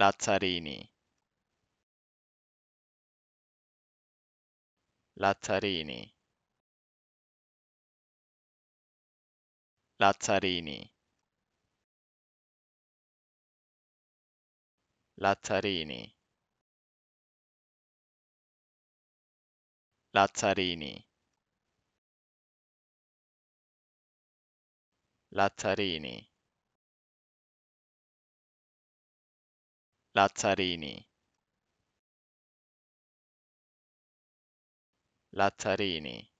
Lazzarini Lazzarini Lazzarini Lazzarini Lazzarini Lazzarini Lazzarini Lazzarini